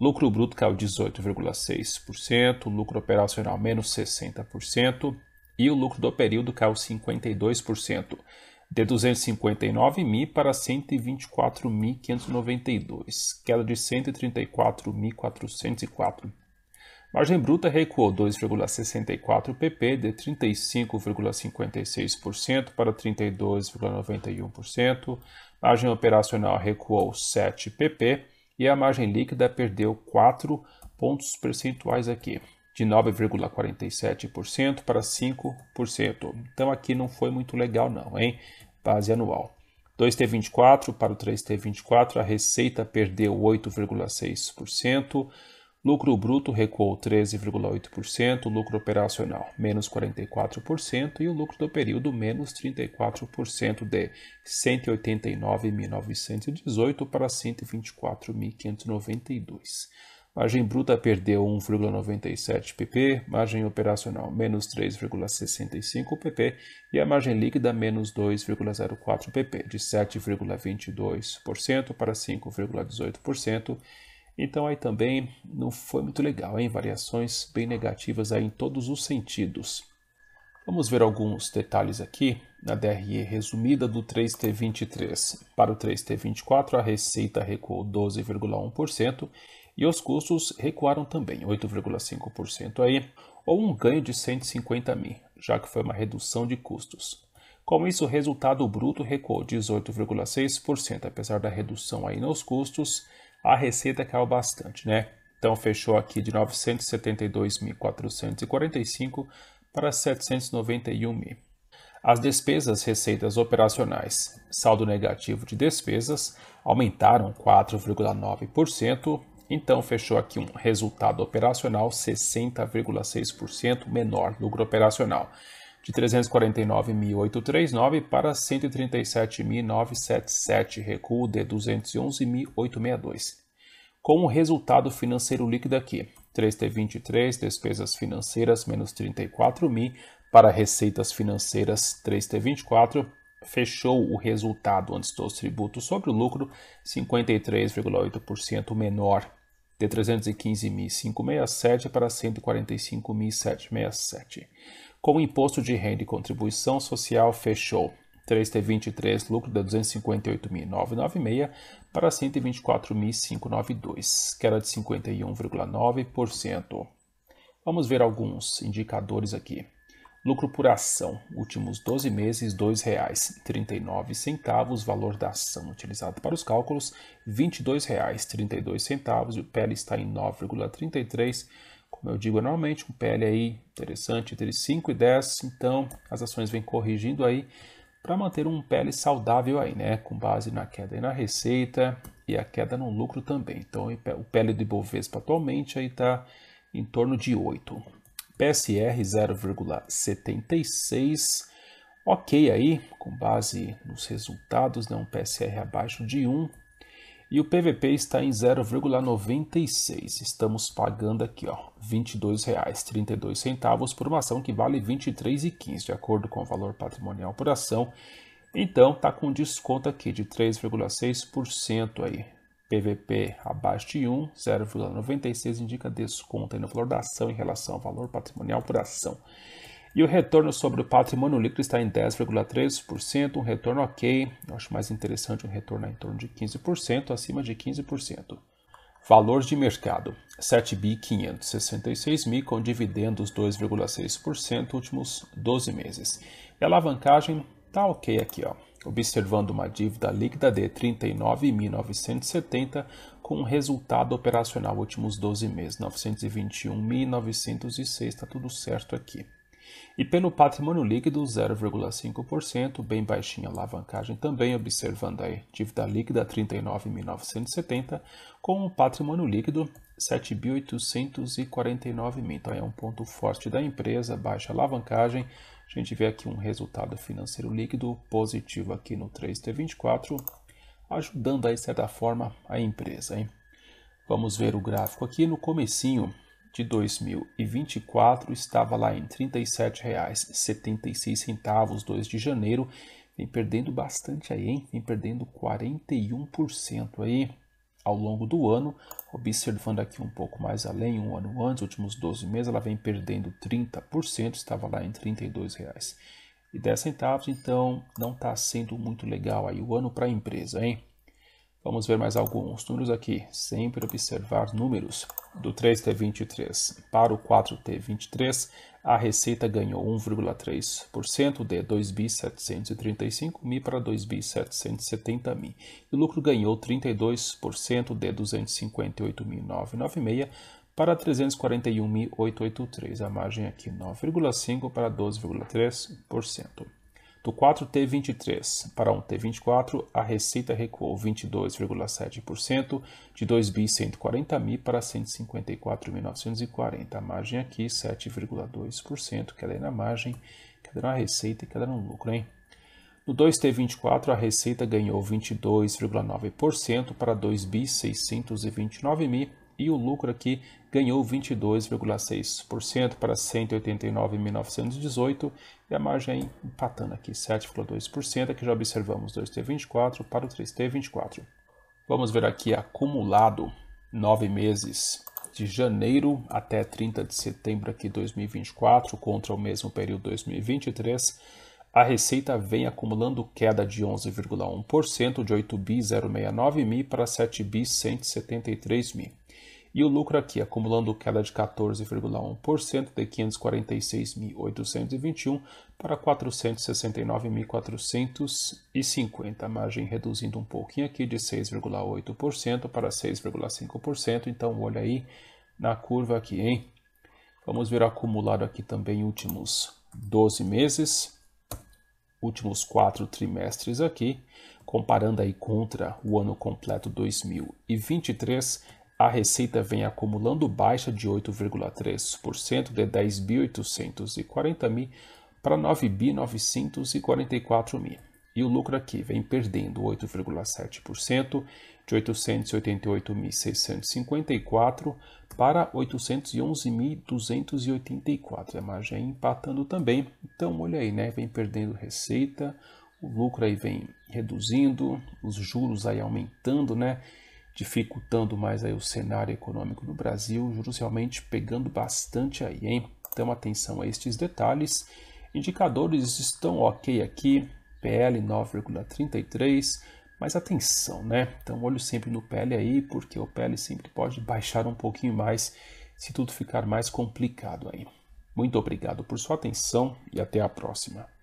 lucro bruto caiu 18,6%, lucro operacional menos 60% e o lucro do período caiu 52%, de 259.000 para 124.592, queda de 134.404. Margem bruta recuou 2,64 pp, de 35,56% para 32,91%. Margem operacional recuou 7 pp, e a margem líquida perdeu 4 pontos percentuais aqui, de 9,47% para 5%. Então aqui não foi muito legal não, hein? Base anual. 2T24 para o 3T24, a receita perdeu 8,6%. Lucro bruto recuou 13,8%, lucro operacional menos 44% e o lucro do período menos 34% de 189.918 para 124.592. Margem bruta perdeu 1,97 pp, margem operacional menos 3,65 pp e a margem líquida menos 2,04 pp, de 7,22% para 5,18% então aí também não foi muito legal, hein? Variações bem negativas aí em todos os sentidos. Vamos ver alguns detalhes aqui na DRE resumida do 3T23. Para o 3T24, a receita recuou 12,1% e os custos recuaram também 8,5% aí, ou um ganho de 150 mil, já que foi uma redução de custos. Com isso, o resultado bruto recuou 18,6%, apesar da redução aí nos custos a receita caiu bastante, né? Então fechou aqui de 972.445 para 791 mil. As despesas receitas operacionais, saldo negativo de despesas, aumentaram 4,9%, então fechou aqui um resultado operacional 60,6% menor lucro operacional de 349.839 para 137.977, recuo de 211.862. Com o resultado financeiro líquido aqui, 3T23, despesas financeiras, menos 34.000, para receitas financeiras, 3T24, fechou o resultado antes dos tributos sobre o lucro, 53,8% menor, de 315.567 para 145.767. Com o imposto de renda e contribuição social, fechou 3T23, lucro de 258.996 para 124.592, queda de 51,9%. Vamos ver alguns indicadores aqui. Lucro por ação, últimos 12 meses, R$ 2,39, valor da ação utilizado para os cálculos, R$ 22,32 e o PL está em 9,33 como eu digo é normalmente um PL aí interessante entre 5 e 10, então as ações vêm corrigindo aí para manter um PL saudável aí, né, com base na queda aí na receita e a queda no lucro também. Então o PL do Ibovespa atualmente aí está em torno de 8. PSR 0,76, ok aí, com base nos resultados, né, um PSR abaixo de 1, e o PVP está em 0,96. Estamos pagando aqui, ó, R$ 22,32 por uma ação que vale R$ 23,15, de acordo com o valor patrimonial por ação. Então, tá com desconto aqui de 3,6% aí. PVP abaixo de 1, 0,96 indica desconto aí no valor da ação em relação ao valor patrimonial por ação. E o retorno sobre o patrimônio líquido está em 10,3%, um retorno ok. Eu acho mais interessante um retorno em torno de 15%, acima de 15%. Valor de mercado: 7 566 mil com dividendos 2,6% últimos 12 meses. E a alavancagem está ok aqui, ó. Observando uma dívida líquida de 39.970 com resultado operacional últimos 12 meses, 921.906, tá tudo certo aqui. E pelo patrimônio líquido, 0,5%, bem baixinha alavancagem também, observando a dívida líquida 39.970, com o patrimônio líquido 7.849 mil. Então é um ponto forte da empresa, baixa alavancagem. A gente vê aqui um resultado financeiro líquido positivo aqui no 3T24, ajudando aí, de certa forma, a empresa. Hein? Vamos ver o gráfico aqui no comecinho de 2024 estava lá em R$ 37,76, 2 de janeiro. Vem perdendo bastante aí, hein? Vem perdendo 41% aí ao longo do ano. Observando aqui um pouco mais além, um ano antes, últimos 12 meses, ela vem perdendo 30%, estava lá em R$ 32,10. Então, não está sendo muito legal aí o ano para a empresa, hein? Vamos ver mais alguns números aqui. Sempre observar números. Do 3T23 para o 4T23, a Receita ganhou 1,3% de 2.735 mil para 2.770 mil. E o lucro ganhou 32% de 258.996 para 341.883. A margem aqui 9,5% para 12,3%. Do 4T23 para 1 T24, a receita recuou 22,7%, de 2 bi 140 mil para 154.940. A margem aqui 7,2%, queda é na margem, queda é na receita e queda é no lucro, hein? No 2T24, a receita ganhou 22,9% para 2 bi 629 mil e o lucro aqui ganhou 22,6% para 189.918 e a margem empatando aqui 7,2% que já observamos 2T24 para o 3T24. Vamos ver aqui acumulado nove meses de janeiro até 30 de setembro aqui 2024 contra o mesmo período 2023, a receita vem acumulando queda de 11,1% de 8 bi 069 mil para 7 bi 173 mil e o lucro aqui acumulando queda de 14,1% de 546.821 para 469.450, margem reduzindo um pouquinho aqui de 6,8% para 6,5%, então olha aí na curva aqui, hein? Vamos ver acumulado aqui também últimos 12 meses, últimos quatro trimestres aqui, comparando aí contra o ano completo 2023, a receita vem acumulando baixa de 8,3%, de 10.840 mil para 9.944 mil. E o lucro aqui vem perdendo 8,7%, de 888.654 para 811.284. A margem empatando também. Então, olha aí, né? Vem perdendo receita, o lucro aí vem reduzindo, os juros aí aumentando, né? dificultando mais aí o cenário econômico no Brasil, juros realmente pegando bastante aí, hein? Então atenção a estes detalhes. Indicadores estão ok aqui, PL 9,33, mas atenção, né? Então olho sempre no PL aí, porque o PL sempre pode baixar um pouquinho mais se tudo ficar mais complicado aí. Muito obrigado por sua atenção e até a próxima.